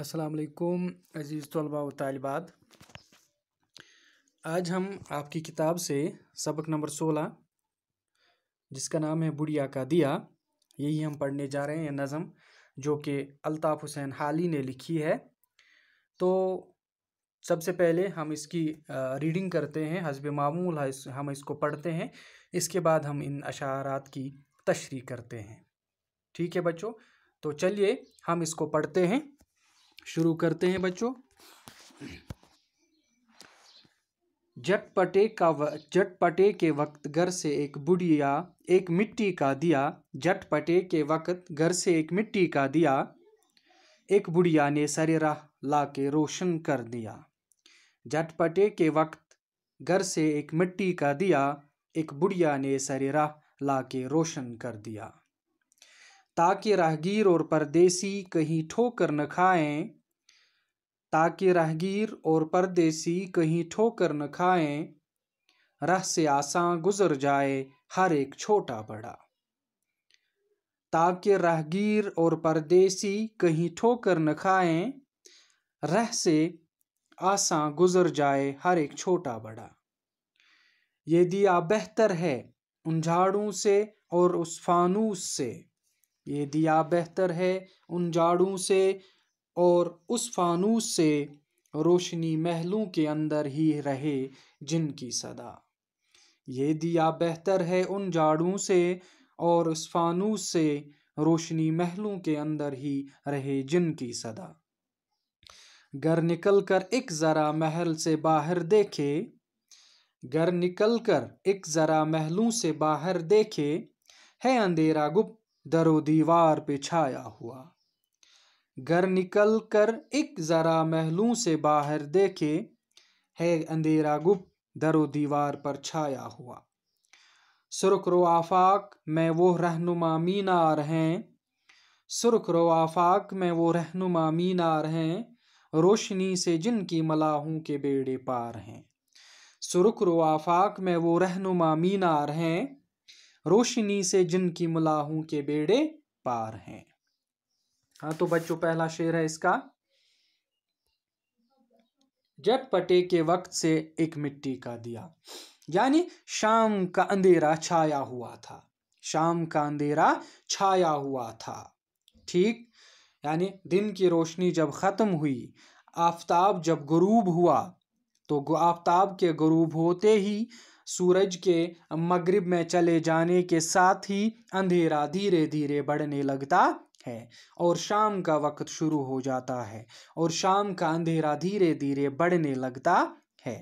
असलकुम अज़ीज़ तलबा व तालबात आज हम आपकी किताब से सबक नंबर सोलह जिसका नाम है बुढ़िया का दिया यही हम पढ़ने जा रहे हैं नज़म जो कि अलताफ़ हुसैन हाली ने लिखी है तो सबसे पहले हम इसकी रीडिंग करते हैं हजब मामूल हम इसको पढ़ते हैं इसके बाद हम इन अशारात की तशरी करते हैं ठीक है बच्चों तो चलिए हम इसको पढ़ते हैं शुरू करते हैं बच्चों झटपटे का जटपटे के वक्त घर से एक बुढ़िया एक मिट्टी का दिया झटपटे के वक्त घर से एक मिट्टी का दिया एक बुढ़िया ने सरेरा ला के रोशन कर दिया झटपटे के वक्त घर से एक मिट्टी का दिया एक बुढ़िया ने सरेरा ला के रोशन कर दिया ताकि राहगीर और परदेसी कहीं ठोकर न खाएं ताकि राहगीर और परदेसी कहीं ठोकर न खाएं रह से आसां गुजर जाए हर एक छोटा बड़ा ताकि राहगीर और परदेसी कहीं ठोकर न खाएं रह से आसां गुजर जाए हर एक छोटा बड़ा यदि आप बेहतर है उन झाड़ू से और उस फानूस से ये दिया बेहतर है उन जाड़ों से और उस फानूस से रोशनी महलों के अंदर ही रहे जिनकी सदा ये दिया बेहतर है उन जाड़ों से और उस फानूस से रोशनी महलों के अंदर ही रहे जिनकी सदा घर निकल कर एक ज़रा महल से बाहर देखे घर निकल कर एक ज़रा महलों से बाहर देखे है अंधेरा गुप्त दरो दीवार पे छाया हुआ घर निकल कर एक ज़रा महलों से बाहर देखे है अंधेरा गुप दरो दीवार पर छाया हुआ सुरख रो आफाक में वो रहनुमा मीनार हैं सुरख रो आफाक में वो रहनुमा मीनार हैं रोशनी से जिनकी मलाहों के बेड़े पार हैं सुरख रो आफाक में वो रहनुमा मीनार हैं रोशनी से जिनकी मुलाहू के बेड़े पार हैं हाँ तो बच्चों पहला शेर है इसका जब पटे के वक्त से एक मिट्टी का दिया यानी शाम का अंधेरा छाया हुआ था शाम का अंधेरा छाया हुआ था ठीक यानी दिन की रोशनी जब ख़त्म हुई आफ्ताब जब गरूब हुआ तो आफ्ताब के गुरूब होते ही सूरज के मगरिब में चले जाने के साथ ही अंधेरा धीरे धीरे बढ़ने लगता है और शाम का वक्त शुरू हो जाता है और शाम का अंधेरा धीरे धीरे बढ़ने लगता है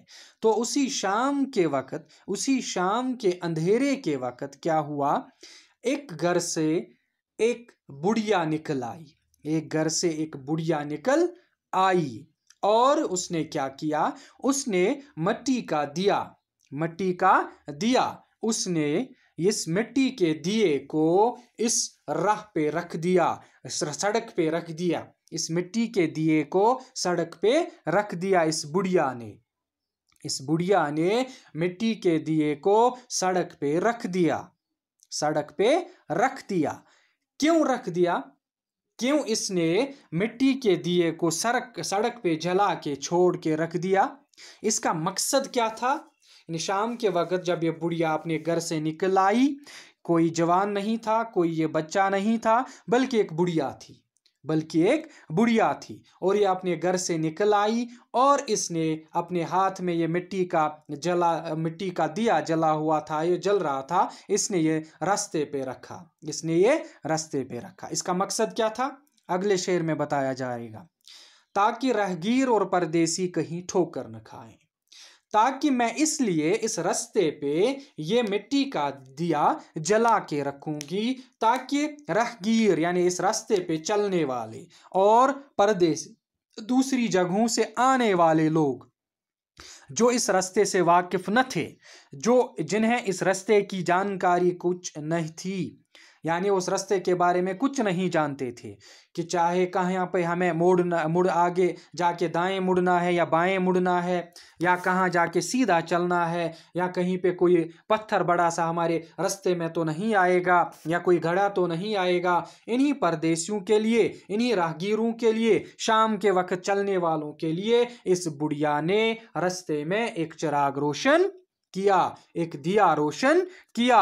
तो उसी शाम के वक्त उसी शाम के अंधेरे के वक्त क्या हुआ एक घर से एक बुढ़िया निकल आई एक घर से एक बुढ़िया निकल आई और उसने क्या किया उसने मट्टी का दिया मिट्टी का दिया उसने इस मिट्टी के दिए को इस राह पे रख दिया सड़क पे रख दिया इस मिट्टी के दिए को सड़क पे रख दिया इस बुढ़िया ने इस बुढ़िया ने मिट्टी के दिए को सड़क पे रख दिया सड़क पे रख दिया क्यों रख दिया क्यों इसने मिट्टी के दिए को सड़क सड़क पे जला के छोड़ के रख दिया इसका मकसद क्या था यानी शाम के वक्त जब ये बुढ़िया अपने घर से निकल आई कोई जवान नहीं था कोई ये बच्चा नहीं था बल्कि एक बुढ़िया थी बल्कि एक बुढ़िया थी और ये अपने घर से निकल आई और इसने अपने हाथ में ये मिट्टी का जला मिट्टी का दिया जला हुआ था ये जल रहा था इसने ये रास्ते पे रखा इसने ये रास्ते पे रखा इसका मकसद क्या था अगले शेर में बताया जाएगा ताकि राहगीर और परदेसी कहीं ठोकर न खाएं ताकि मैं इसलिए इस रस्ते पे ये मिट्टी का दिया जला के रखूंगी ताकि रहगीर यानी इस रास्ते पे चलने वाले और परदेश दूसरी जगहों से आने वाले लोग जो इस रास्ते से वाकिफ न थे जो जिन्हें इस रास्ते की जानकारी कुछ नहीं थी यानी उस रास्ते के बारे में कुछ नहीं जानते थे कि चाहे कहाँ पे हमें मुड़ना मुड़ आगे जाके दाएं मुड़ना है या बाएं मुड़ना है या कहाँ जाके सीधा चलना है या कहीं पे कोई पत्थर बड़ा सा हमारे रास्ते में तो नहीं आएगा या कोई घड़ा तो नहीं आएगा इन्हीं परदेशियों के लिए इन्हीं राहगीरों के लिए शाम के वक्त चलने वालों के लिए इस बुढ़िया ने रस्ते में एक चिराग रोशन किया एक दिया रोशन किया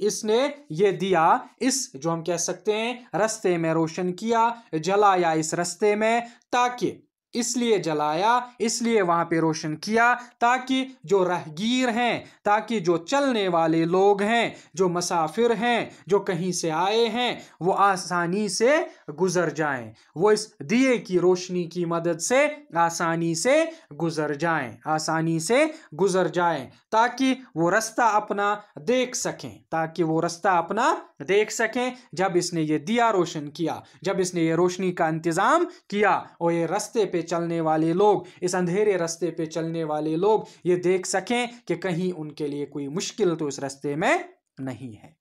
इसने ये दिया इस जो हम कह सकते हैं रस्ते में रोशन किया जलाया इस रस्ते में ताकि इसलिए जलाया इसलिए वहाँ पे रोशन किया ताकि जो राहगीर हैं ताकि जो चलने वाले लोग हैं जो मसाफिर हैं जो कहीं से आए हैं वो आसानी से गुज़र जाएं वो इस दिए की रोशनी की मदद से आसानी से गुज़र जाएं आसानी से गुज़र जाएं ताकि वो रास्ता अपना देख सकें ताकि वो रास्ता अपना देख सकें जब इसने ये दिया रोशन किया जब इसने ये रोशनी का इंतज़ाम किया और ये रास्ते पे चलने वाले लोग इस अंधेरे रास्ते पे चलने वाले लोग ये देख सकें कि कहीं उनके लिए कोई मुश्किल तो इस रास्ते में नहीं है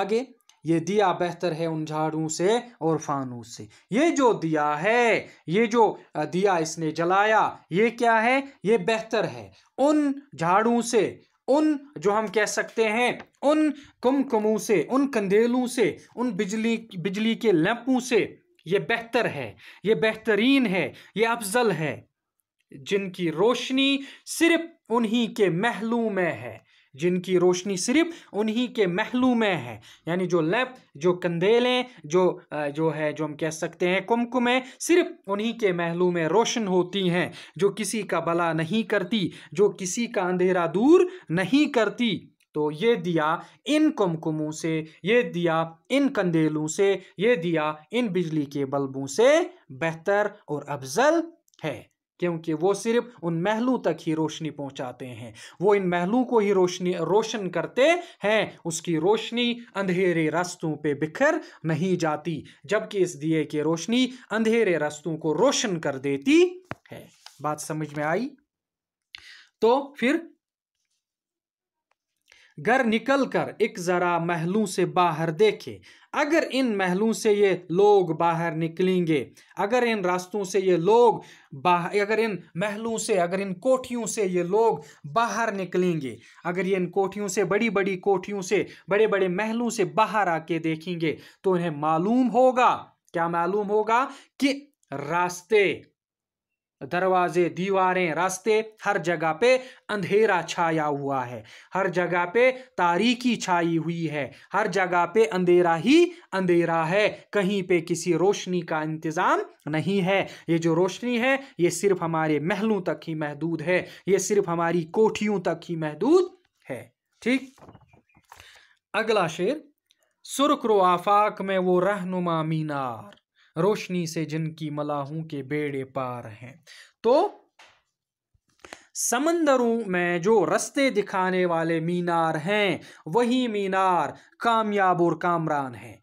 आगे ये दिया बेहतर है उन झाड़ू से और फानूस से ये जो दिया है ये जो दिया इसने जलाया ये क्या है ये बेहतर है उन झाड़ू से उन जो हम कह सकते हैं उन कुमकुमों से उन कंदेलों से उन बिजली बिजली के लैंपों से ये बेहतर है ये बेहतरीन है ये अफजल है जिनकी रोशनी सिर्फ उन्हीं के महलों में है जिनकी रोशनी सिर्फ उन्हीं के महलू में है यानी जो लैप जो कंदेलें जो जो है जो हम कह सकते हैं कुमकुमें सिर्फ उन्हीं के महलू में रोशन होती हैं जो किसी का भला नहीं करती जो किसी का अंधेरा दूर नहीं करती तो ये दिया इन कुमकुमों से ये दिया इन कंदेलों से ये दिया इन बिजली के बल्बों से बेहतर और अफजल है क्योंकि वो सिर्फ उन महलों तक ही रोशनी पहुंचाते हैं वो इन महलों को ही रोशनी रोशन करते हैं उसकी रोशनी अंधेरे रास्तों पे बिखर नहीं जाती जबकि इस दिए की रोशनी अंधेरे रास्तों को रोशन कर देती है बात समझ में आई तो फिर घर निकल कर एक ज़रा महलों से बाहर देखे अगर इन महलों से ये लोग बाहर निकलेंगे अगर इन रास्तों से ये लोग बाहर अगर इन महलों से अगर इन कोठियों से ये लोग बाहर निकलेंगे अगर ये इन कोठियों से बड़ी बड़ी कोठियों से बड़े बड़े महलों से बाहर आके देखेंगे तो उन्हें मालूम होगा क्या मालूम होगा कि रास्ते दरवाजे दीवारें रास्ते हर जगह पे अंधेरा छाया हुआ है हर जगह पे तारीकी छाई हुई है हर जगह पे अंधेरा ही अंधेरा है कहीं पे किसी रोशनी का इंतज़ाम नहीं है ये जो रोशनी है ये सिर्फ हमारे महलों तक ही महदूद है ये सिर्फ हमारी कोठियों तक ही महदूद है ठीक अगला शेर सुरख रो आफाक में वो रहनुमा मीनार रोशनी से जिनकी मलाहों के बेड़े पार हैं तो समंदरों में जो रस्ते दिखाने वाले मीनार हैं वही मीनार कामयाब और कामरान हैं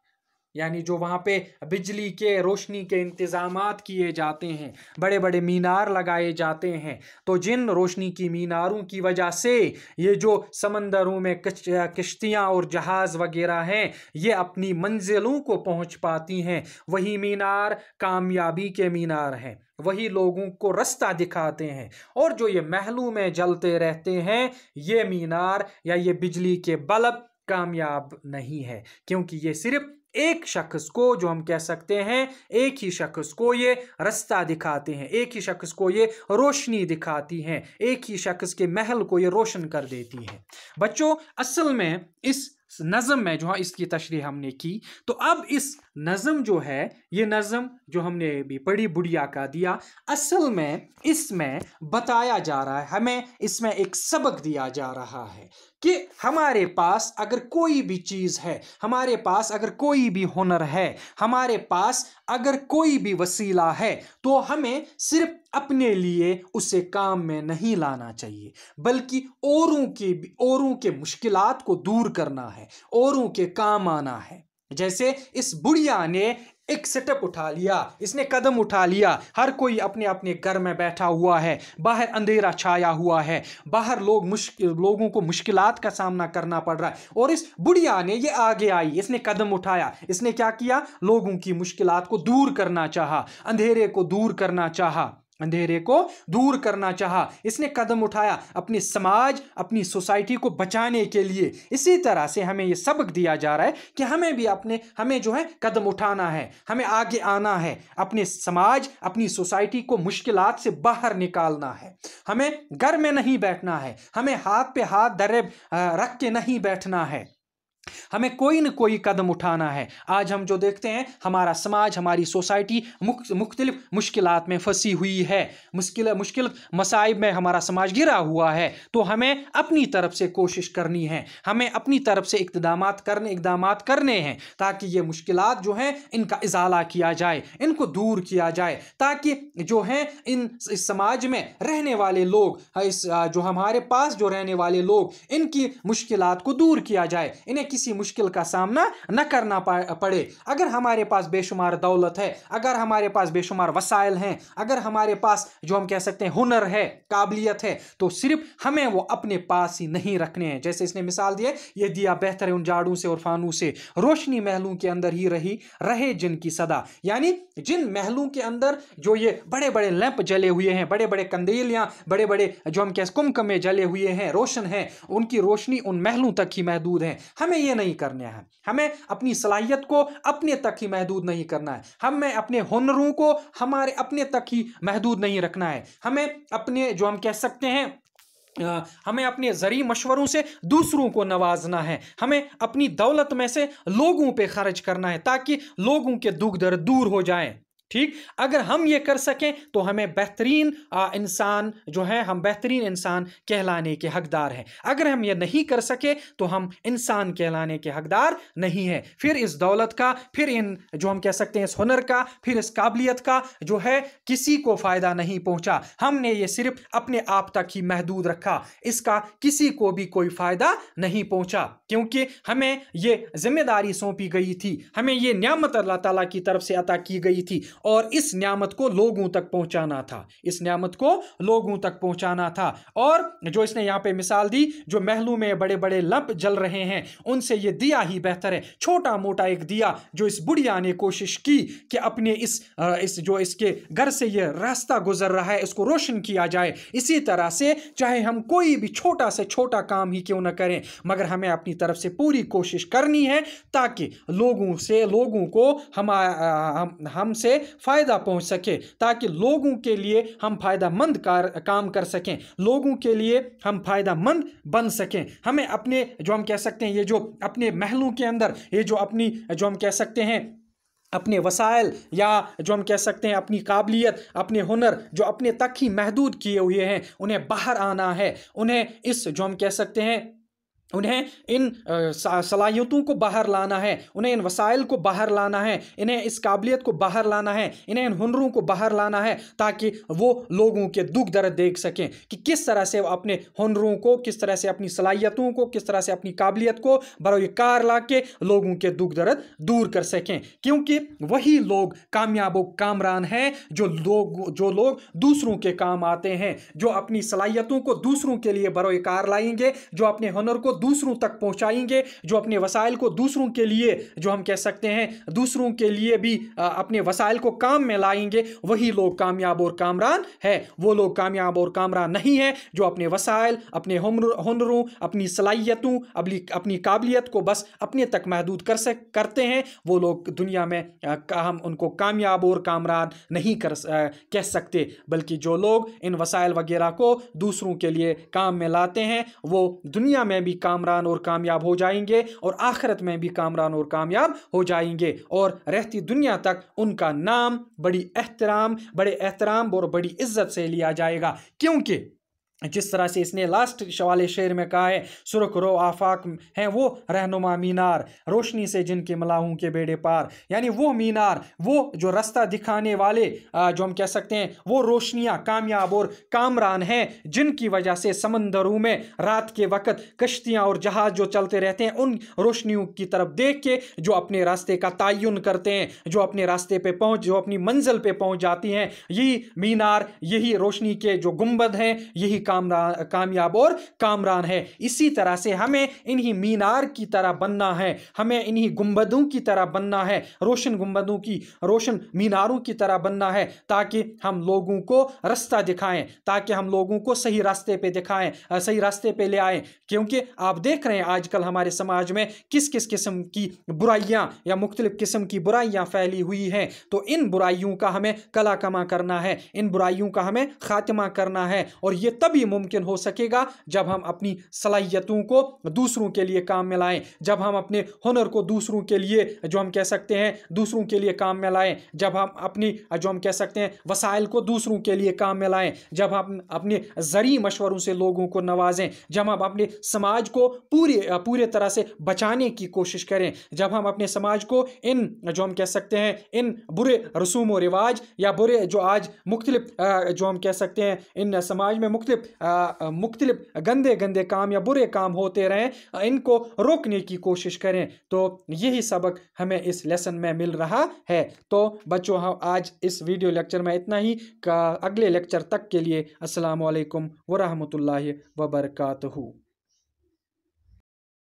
यानी जो वहाँ पे बिजली के रोशनी के इंतज़ाम किए जाते हैं बड़े बड़े मीनार लगाए जाते हैं तो जिन रोशनी की मीनारों की वजह से ये जो समंदरों में किश्तियाँ और जहाज़ वगैरह हैं ये अपनी मंजिलों को पहुँच पाती हैं वही मीनार कामयाबी के मीनार हैं वही लोगों को रास्ता दिखाते हैं और जो ये महलों में जलते रहते हैं ये मीनार या ये बिजली के बल्ब कामयाब नहीं है क्योंकि ये सिर्फ़ एक शख्स को जो हम कह सकते हैं एक ही शख्स को ये रास्ता दिखाते हैं एक ही शख्स को ये रोशनी दिखाती हैं एक ही शख्स के महल को ये रोशन कर देती हैं बच्चों असल में इस नज़म में जो है हाँ, इसकी तशरी हमने की तो अब इस नज़म जो है ये नज़म जो हमने भी पढ़ी बुढ़िया का दिया असल में इसमें बताया जा रहा है हमें इसमें एक सबक दिया जा रहा है कि हमारे पास अगर कोई भी चीज़ है हमारे पास अगर कोई भी हुनर है हमारे पास अगर कोई भी वसीला है तो हमें सिर्फ अपने लिए उसे काम में नहीं लाना चाहिए बल्कि औरों के औरों के मुश्किलात को दूर करना है औरों के काम आना है जैसे इस बुढ़िया ने एक सेटअप उठा लिया इसने कदम उठा लिया हर कोई अपने अपने घर में बैठा हुआ है बाहर अंधेरा छाया हुआ है बाहर लोग मुश्किल लोगों को मुश्किलात का सामना करना पड़ रहा है और इस बुढ़िया ने ये आगे आई इसने कदम उठाया इसने क्या किया लोगों की मुश्किलात को दूर करना चाहा अंधेरे को दूर करना चाहा अंधेरे को दूर करना चाहा इसने कदम उठाया अपने समाज अपनी सोसाइटी को बचाने के लिए इसी तरह से हमें ये सबक दिया जा रहा है कि हमें भी अपने हमें जो है कदम उठाना है हमें आगे आना है अपने समाज अपनी सोसाइटी को मुश्किल से बाहर निकालना है हमें घर में नहीं बैठना है हमें हाथ पे हाथ दरे रख के नहीं बैठना है हमें कोई ना कोई कदम उठाना है आज हम जो देखते हैं हमारा समाज हमारी सोसाइटी मुख्तलिफ मुश्किल में फंसी हुई है मुश्किल मुश्किल मसाइब में हमारा समाज गिरा हुआ है तो हमें अपनी तरफ से कोशिश करनी है हमें अपनी तरफ से इकदाम करने इकदाम करने हैं ताकि ये मुश्किल जो हैं इनका इजाला किया जाए इनको दूर किया जाए ताकि जो हैं इन इस समाज में रहने वाले लोग इस जो हमारे पास जो रहने वाले लोग इनकी मुश्किल को दूर किया जाए इन्हें किसी मुश्किल का सामना न करना पड़े अगर हमारे पास बेशुमार दौलत है अगर हमारे पास बेशुमार वसाइल हैं अगर हमारे पास जो हम कह सकते हैं हुनर है काबिलियत है तो सिर्फ हमें वो अपने पास ही नहीं रखने हैं जैसे इसने मिसाल दिया ये दिया बेहतर है उन जाड़ों से और फानू से रोशनी महलों के अंदर ही रही रहे जिनकी सदा यानी जिन महलों के अंदर जो ये बड़े बड़े लैंप जले हुए हैं बड़े बड़े कंदेल या बड़े बड़े जो हम कह कुमकमे जले हुए हैं रोशन हैं उनकी रोशनी उन महलों तक ही महदूद है हमें ये नहीं करने है हमें अपनी सलाहियत को अपने तक ही महदूद नहीं करना है हमें अपने हुनरों को हमारे अपने तक ही महदूद नहीं रखना है हमें अपने जो हम कह सकते हैं हमें अपने ज़रिए मशवरों से दूसरों को नवाजना है हमें अपनी दौलत में से लोगों पे खर्च करना है ताकि लोगों के दुख दर्द दूर हो जाएं ठीक अगर हम ये कर सकें तो हमें बेहतरीन इंसान जो है हम बेहतरीन इंसान कहलाने के हकदार हैं अगर हम ये नहीं कर सके तो हम इंसान कहलाने के हकदार नहीं हैं फिर इस दौलत का फिर इन जो हम कह सकते हैं इस हुनर का फिर इस काबिलियत का जो है किसी को फ़ायदा नहीं पहुंचा हमने ये सिर्फ अपने आप तक ही महदूद रखा इसका किसी को भी कोई फ़ायदा नहीं पहुँचा क्योंकि हमें ये जिम्मेदारी सौंपी गई थी हमें ये नियामत अल्लाह ताला की तरफ से अता की गई थी और इस न्यामत को लोगों तक पहुंचाना था इस न्यामत को लोगों तक पहुंचाना था और जो इसने यहाँ पे मिसाल दी जो महलों में बड़े बड़े लप जल रहे हैं उनसे ये दिया ही बेहतर है छोटा मोटा एक दिया जो इस बुढ़िया ने कोशिश की कि अपने इस, इस जो इसके घर से ये रास्ता गुजर रहा है इसको रोशन किया जाए इसी तरह से चाहे हम कोई भी छोटा से छोटा काम ही क्यों ना करें मगर हमें अपनी तरफ से पूरी कोशिश करनी है ताकि लोगों से लोगों को हम हमसे फ़ायदा पहुंच सके ताकि लोगों के लिए हम फ़ायदामंद कार काम कर सकें लोगों के लिए हम फ़ायदामंद बन सकें हमें अपने जो हम कह सकते हैं ये जो अपने महलों के अंदर ये जो अपनी जो हम कह सकते हैं अपने वसाइल या जो हम कह सकते हैं अपनी काबिलियत अपने हुनर जो अपने तक ही महदूद किए हुए हैं उन्हें बाहर आना है उन्हें इस जो हम कह सकते हैं उन्हें इन सलाहियतों को बाहर लाना है उन्हें इन वसाइल को बाहर लाना है इन्हें इस काबिलियत को बाहर लाना है इन्हें इन हनरों को बाहर लाना है ताकि वो लोगों के दुख दर्द देख सकें कि किस तरह से अपने हुनरों को किस तरह से अपनी सलाहियतों को किस तरह से अपनी काबिलियत को बरोकार ला के लोगों के दुख दर्द दूर कर सकें क्योंकि वही लोग कामयाब कामरान हैं जो लोग जो लोग दूसरों के काम आते हैं जो अपनी सलाहियतों को दूसरों के लिए बरोकार लाएंगे जो अपने हुनर को दूसरों तक पहुँचाएंगे जो अपने वसाइल को दूसरों के लिए जो हम कह सकते हैं दूसरों के लिए भी अपने वसाइल को काम में लाएंगे वही लोग कामयाब और कामरान है वो लोग कामयाब और कामरान नहीं है जो अपने वसाइल अपने हनरों अपनी सलाहियतों अपनी अपनी काबिलियत को बस अपने तक महदूद कर सक करते हैं वो लोग दुनिया में हम उनको कामयाब और कामरान नहीं कर कह सकते बल्कि जो लोग इन वसाइल वगैरह को दूसरों के लिए काम में लाते हैं वो दुनिया में भी कामरान और कामयाब हो जाएंगे और आखिरत में भी कामरान और कामयाब हो जाएंगे और रहती दुनिया तक उनका नाम बड़ी एहतराम बड़े एहतराम और बड़ी इज्जत से लिया जाएगा क्योंकि जिस तरह से इसने लास्ट वाले शेर में कहा है सुरख रो आफाक हैं वो रहनुमा मीनार रोशनी से जिनके मलाहों के बेड़े पार यानी वो मीनार वो जो रास्ता दिखाने वाले जो हम कह सकते हैं वो रोशनियाँ कामयाब और कामरान हैं जिनकी वजह से समंदरों में रात के वक़्त कश्तियाँ और जहाज़ जो चलते रहते हैं उन रोशनियों की तरफ देख के जो अपने रास्ते का तयन करते हैं जो अपने रास्ते पर पहुँच जो अपनी मंजिल पर पहुँच जाती हैं यही मीनार यही रोशनी के जो गुम्बद हैं यही कामरान कामयाब और कामरान है इसी तरह से हमें इन्हीं मीनार की तरह बनना है हमें इन्हीं गुंबदों की तरह बनना है रोशन गुंबदों की रोशन मीनारों की तरह बनना है ताकि हम लोगों को रास्ता दिखाएं ताकि हम लोगों को सही रास्ते पे दिखाएं सही रास्ते पे ले आएं क्योंकि आप देख रहे हैं आजकल हमारे समाज में किस किस किस्म की बुराइयाँ या मुख्तलिफ़ किस्म की बुराइयाँ फैली हुई हैं तो इन बुराइयों का हमें कला कमा करना है इन बुराइयों का हमें खात्मा करना है और ये तभी तभी मुमकिन हो सकेगा जब हम अपनी सलाहियतों को दूसरों के लिए काम में लाएं जब हम अपने हुनर को दूसरों के लिए जो हम कह सकते हैं दूसरों के लिए काम में लाएं जब हम अपनी जो हम कह सकते हैं वसाइल को दूसरों के लिए काम में लाएं जब हम अपने ज़री मशवरों से लोगों को नवाजें जब हम अपने समाज को पूरे पूरे तरह से बचाने की कोशिश करें जब हम अपने समाज को इन जो हम कह सकते हैं इन बुरे रसूम व रिवाज या बुरे जो आज मुख्तलिफ जो हम कह सकते हैं इन समाज में मुख्तलिफ मुख्तलिफ गंदे गंदे काम या बुरे काम होते रहें इनको रोकने की कोशिश करें तो यही सबक हमें इस लेसन में मिल रहा है तो बच्चों हम आज इस वीडियो लेक्चर में इतना ही का अगले लेक्चर तक के लिए असलकम वरहमल वबरकू